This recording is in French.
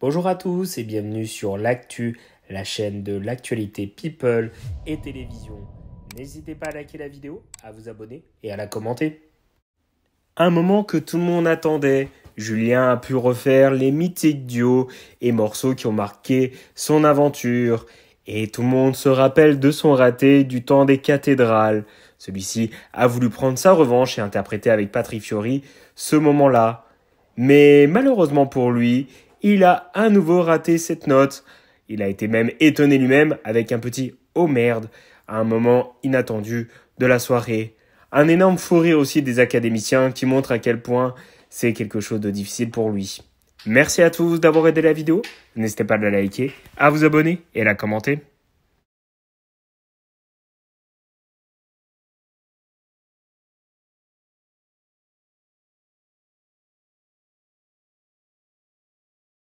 Bonjour à tous et bienvenue sur l'actu, la chaîne de l'actualité people et télévision. N'hésitez pas à liker la vidéo, à vous abonner et à la commenter. Un moment que tout le monde attendait, Julien a pu refaire les mythiques duos et morceaux qui ont marqué son aventure. Et tout le monde se rappelle de son raté du temps des cathédrales. Celui-ci a voulu prendre sa revanche et interpréter avec Patrick Fiori ce moment-là. Mais malheureusement pour lui, il a à nouveau raté cette note. Il a été même étonné lui-même avec un petit oh merde à un moment inattendu de la soirée. Un énorme fou rire aussi des académiciens qui montrent à quel point c'est quelque chose de difficile pour lui. Merci à tous d'avoir aidé la vidéo. N'hésitez pas à la liker, à vous abonner et à la commenter.